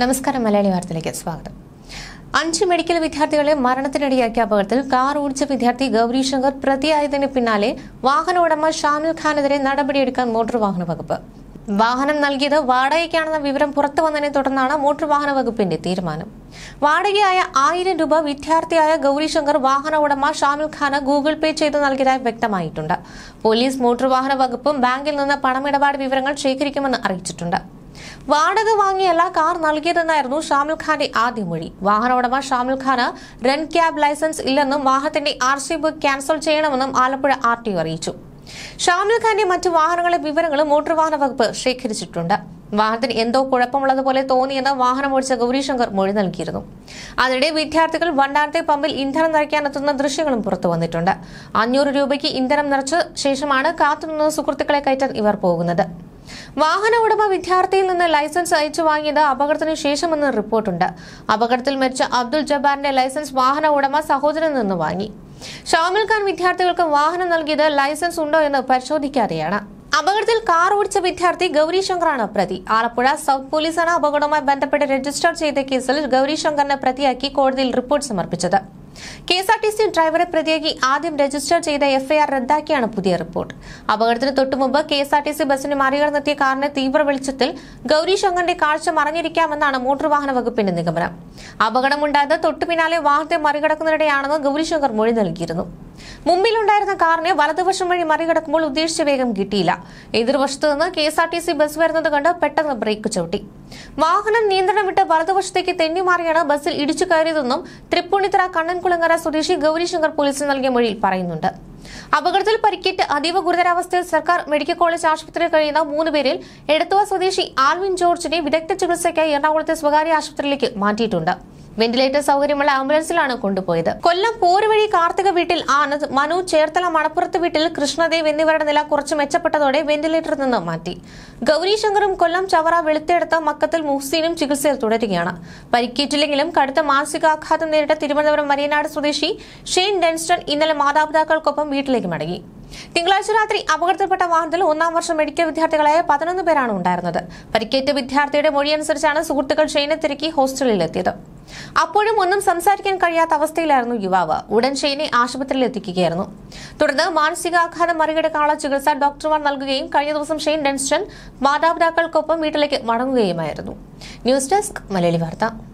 നമസ്കാരം മലയാളി വാർത്തയിലേക്ക് സ്വാഗതം അഞ്ച് മെഡിക്കൽ വിദ്യാർത്ഥികളെ മരണത്തിനിടയാക്കിയ അപകടത്തിൽ കാർ ഓടിച്ച വിദ്യാർത്ഥി ശങ്കർ പ്രതിയായതിന് പിന്നാലെ വാഹന ഉടമ ഷാമിൽ ഖാനെതിരെ നടപടിയെടുക്കാൻ മോട്ടോർ വാഹന വകുപ്പ് വാഹനം നൽകിയത് വാടകയ്ക്കാണെന്ന വിവരം പുറത്തു വന്നതിനെ തുടർന്നാണ് മോട്ടോർ വാഹന വകുപ്പിന്റെ തീരുമാനം വാടകയായ ആയിരം രൂപ വിദ്യാർത്ഥിയായ ഗൗരിശങ്കർ വാഹന ഉടമ ഷാമിൽ ഖാന് ഗൂഗിൾ പേ ചെയ്ത് നൽകിയതായി വ്യക്തമായിട്ടുണ്ട് പോലീസ് മോട്ടോർ വാഹന വകുപ്പും ബാങ്കിൽ നിന്ന് പണമിടപാട് വിവരങ്ങൾ ശേഖരിക്കുമെന്ന് അറിയിച്ചിട്ടുണ്ട് വാടക വാങ്ങിയല്ല കാർ നൽകിയതെന്നായിരുന്നു ഷാമിൽ ഖാന്റെ ആദ്യ മൊഴി വാഹന ഉടമ ഷാമിൽ ഖാന് റെൻ ക്യാബ് ലൈസൻസ് ഇല്ലെന്നും വാഹനത്തിന്റെ ആർ സി ബുക്ക് ക്യാൻസൽ ചെയ്യണമെന്നും ആലപ്പുഴ ആർ ടി അറിയിച്ചു ഷാമിൽ ഖാന്റെ മറ്റു വാഹനങ്ങളെ വിവരങ്ങളും മോട്ടോർ വാഹന വകുപ്പ് ശേഖരിച്ചിട്ടുണ്ട് വാഹനത്തിന് എന്തോ കുഴപ്പമുള്ളതുപോലെ തോന്നിയെന്ന് വാഹനം ഓടിച്ച ഗൗരീശങ്കർ മൊഴി നൽകിയിരുന്നു അതിനിടെ വിദ്യാർത്ഥികൾ വണ്ടാനത്തെ പമ്പിൽ ഇന്ധനം നിറയ്ക്കാനെത്തുന്ന ദൃശ്യങ്ങളും പുറത്തു വന്നിട്ടുണ്ട് അഞ്ഞൂറ് രൂപയ്ക്ക് ഇന്ധനം നിറച്ച ശേഷമാണ് കാത്തുനിന്ന് സുഹൃത്തുക്കളെ കയറ്റാൻ ഇവർ പോകുന്നത് വാഹന ഉടമ വിദ്യാർത്ഥിയിൽ നിന്ന് ലൈസൻസ് അയച്ചു വാങ്ങിയത് അപകടത്തിന് ശേഷമെന്ന് റിപ്പോർട്ടുണ്ട് അപകടത്തിൽ മരിച്ച അബ്ദുൾ ജബാറിന്റെ ലൈസൻസ് വാഹന ഉടമ സഹോദരൻ നിന്ന് വാങ്ങി ഷാമിൽ ഖാൻ വിദ്യാർത്ഥികൾക്ക് വാഹനം നൽകിയത് ലൈസൻസ് ഉണ്ടോ എന്ന് പരിശോധിക്കാതെയാണ് അപകടത്തിൽ കാർ ഓടിച്ച വിദ്യാർത്ഥി ഗൗരി ശങ്കറാണ് പ്രതി ആലപ്പുഴ സൗത്ത് പോലീസാണ് അപകടവുമായി ബന്ധപ്പെട്ട് രജിസ്റ്റർ ചെയ്ത കേസിൽ ഗൗരി ശങ്കറിനെ പ്രതിയാക്കി കോടതിയിൽ റിപ്പോർട്ട് സമർപ്പിച്ചത് K S R T C ഡ്രൈവറെ പ്രതിയാക്കി ആദ്യം രജിസ്റ്റർ ചെയ്ത എഫ്ഐആർ റദ്ദാക്കിയാണ് പുതിയ റിപ്പോർട്ട് അപകടത്തിന് തൊട്ടുമുമ്പ് K S R T C ബസ്സിന് മറികടന്നെത്തിയ കാറിന്റെ തീവ്ര വെളിച്ചത്തിൽ ഗൗരി കാഴ്ച മറഞ്ഞിരിക്കാമെന്നാണ് മോട്ടോർ വാഹന വകുപ്പിന്റെ നിഗമനം അപകടമുണ്ടായത് തൊട്ടു പിന്നാലെ വാഹനത്തെ മറികടക്കുന്നതിനിടെയാണെന്ന് ഗൗരിശങ്കർ മൊഴി നൽകിയിരുന്നു മുമ്പിലുണ്ടായിരുന്ന കാറിനെ വലതുവശം വഴി മറികടക്കുമ്പോൾ ഉദ്ദേശിച്ച വേഗം കിട്ടിയില്ല എതിർവശത്ത് നിന്ന് K S R T C bus വരുന്നത് കണ്ട് പെട്ടെന്ന് ബ്രേക്ക് ചവിട്ടി വാഹനം നിയന്ത്രണം വിട്ട് വലതുവശത്തേക്ക് തെന്നിമാറിയാണ് ബസ്സിൽ ഇടിച്ചു കയറിയതെന്നും തൃപ്പൂണിത്തറ കണ്ണൻകുളങ്ങര സ്വദേശി ഗൗരിശങ്കർ പോലീസിന് നൽകിയ മൊഴിയിൽ പറയുന്നുണ്ട് അപകടത്തിൽ പരിക്കേറ്റ് അതീവ ഗുരുതരാവസ്ഥയിൽ സർക്കാർ മെഡിക്കൽ കോളേജ് ആശുപത്രിയിൽ കഴിയുന്ന മൂന്ന് പേരിൽ എടത്തുവ സ്വദേശി ആൽവിൻ ജോർജിനെ വിദഗ്ധ ചികിത്സയ്ക്കായി എറണാകുളത്തെ സ്വകാര്യ ആശുപത്രിയിലേക്ക് മാറ്റിയിട്ടുണ്ട് വെന്റിലേറ്റർ സൗകര്യമുള്ള ആംബുലൻസിലാണ് കൊണ്ടുപോയത് കൊല്ലം പോരുവഴി കാർത്തിക വീട്ടിൽ ആനന്ദ് മനു ചേർത്തല മണപ്പുറത്ത് വീട്ടിൽ കൃഷ്ണദേവ് എന്നിവരുടെ നില കുറച്ച് മെച്ചപ്പെട്ടതോടെ വെന്റിലേറ്ററിൽ നിന്ന് മാറ്റി ഗൗരിശങ്കറും കൊല്ലം ചവറ വെളുത്തെടുത്ത മക്കത്തിൽ മുഹ്സീനും ചികിത്സയിൽ തുടരുകയാണ് പരിക്കേറ്റില്ലെങ്കിലും കടുത്ത മാനസികാഘാതം നേരിട്ട തിരുവനന്തപുരം മരിയനാട് സ്വദേശി ഷെയ്ൻ ഡെൻസ്റ്റൺ ഇന്നലെ മാതാപിതാക്കൾക്കൊപ്പം വീട്ടിലേക്ക് മടങ്ങി തിങ്കളാഴ്ച രാത്രി അപകടത്തിൽപ്പെട്ട വാഹനത്തിൽ ഒന്നാം വർഷ മെഡിക്കൽ വിദ്യാർത്ഥികളായ പതിനൊന്ന് പേരാണ് ഉണ്ടായിരുന്നത് പരിക്കേറ്റ വിദ്യാർത്ഥിയുടെ മൊഴിയനുസരിച്ചാണ് സുഹൃത്തുക്കൾ ഷെയ്നെ തിരക്കി ഹോസ്റ്റലിലെത്തിയത് അപ്പോഴും ഒന്നും സംസാരിക്കാൻ കഴിയാത്ത അവസ്ഥയിലായിരുന്നു യുവാവ് ഉടൻ ഷെയ്നെ ആശുപത്രിയിൽ എത്തിക്കുകയായിരുന്നു തുടർന്ന് മാനസികാഘാതം മറികടക്കാനുള്ള ചികിത്സ ഡോക്ടർമാർ നൽകുകയും കഴിഞ്ഞ ദിവസം ഷെയ്ൻ ഡെൻസ്റ്റൺ മാതാപിതാക്കൾക്കൊപ്പം വീട്ടിലേക്ക് മടങ്ങുകയുമായിരുന്നു ന്യൂസ് ഡെസ്ക് മലയാളി വാർത്ത